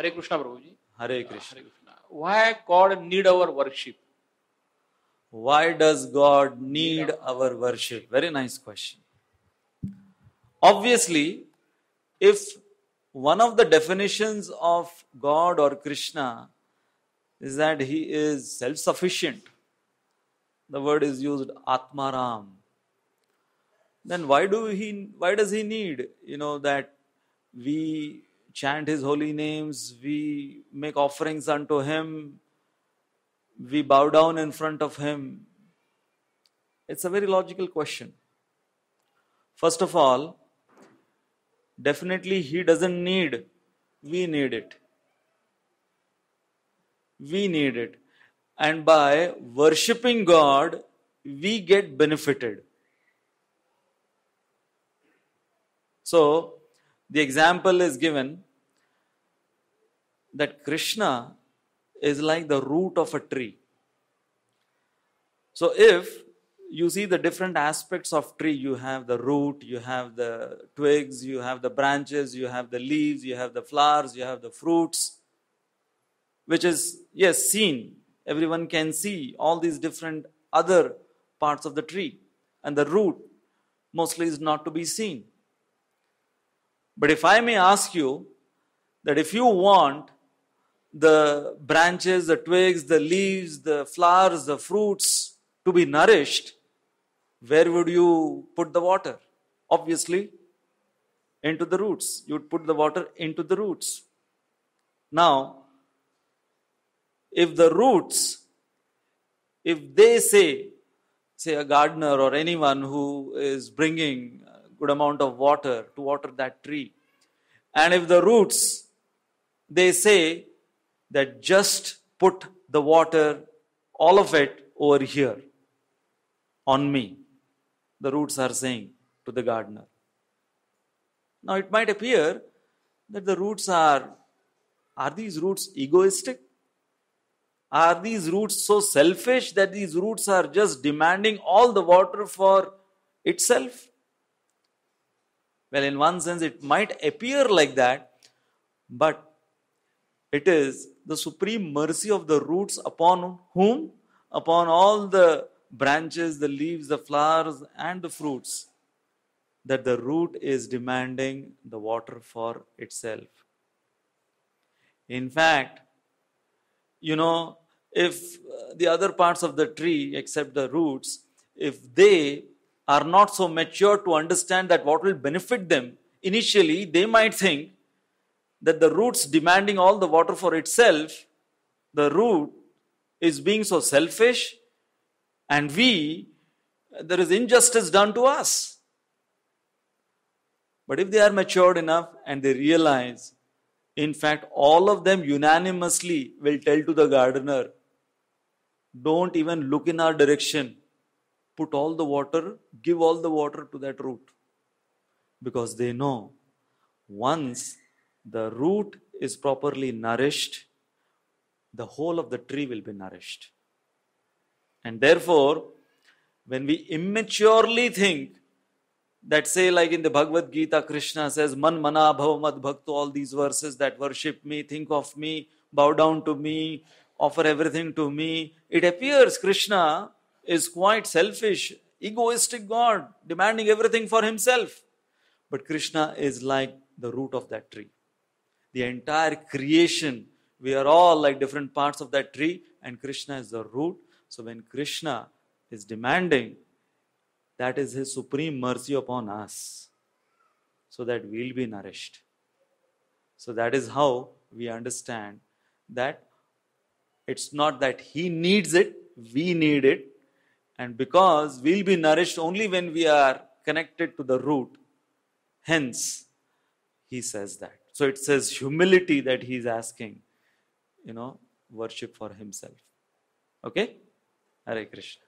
Hare Krishna, Prabhuji. Hare Krishna. Hare Krishna. Why God need our worship? Why does God need our worship? Very nice question. Obviously, if one of the definitions of God or Krishna is that he is self sufficient, the word is used Atmaram. Then why do he why does he need you know that we chant His holy names, we make offerings unto Him, we bow down in front of Him. It's a very logical question. First of all, definitely He doesn't need, we need it. We need it. And by worshipping God, we get benefited. So, the example is given that Krishna is like the root of a tree. So if you see the different aspects of tree you have the root you have the twigs you have the branches you have the leaves you have the flowers you have the fruits which is yes seen everyone can see all these different other parts of the tree and the root mostly is not to be seen but if I may ask you that if you want the branches, the twigs, the leaves, the flowers, the fruits to be nourished, where would you put the water? Obviously, into the roots. You would put the water into the roots. Now, if the roots, if they say, say a gardener or anyone who is bringing uh, good amount of water to water that tree. And if the roots, they say that just put the water, all of it, over here on me. The roots are saying to the gardener. Now it might appear that the roots are are these roots egoistic? Are these roots so selfish that these roots are just demanding all the water for itself? Well, in one sense, it might appear like that, but it is the supreme mercy of the roots upon whom? Upon all the branches, the leaves, the flowers, and the fruits, that the root is demanding the water for itself. In fact, you know, if uh, the other parts of the tree, except the roots, if they are not so mature to understand that what will benefit them, initially they might think that the root's demanding all the water for itself, the root is being so selfish, and we, there is injustice done to us. But if they are matured enough and they realize, in fact, all of them unanimously will tell to the gardener, don't even look in our direction put all the water, give all the water to that root. Because they know once the root is properly nourished, the whole of the tree will be nourished. And therefore, when we immaturely think that say like in the Bhagavad Gita, Krishna says, Man mana bhavamad bhakto, all these verses that worship me, think of me, bow down to me, offer everything to me. It appears Krishna is quite selfish, egoistic God, demanding everything for himself. But Krishna is like the root of that tree. The entire creation, we are all like different parts of that tree, and Krishna is the root. So when Krishna is demanding, that is his supreme mercy upon us, so that we'll be nourished. So that is how we understand that it's not that he needs it, we need it, and because we'll be nourished only when we are connected to the root. Hence, he says that. So it says humility that he's asking, you know, worship for himself. Okay? Hare Krishna.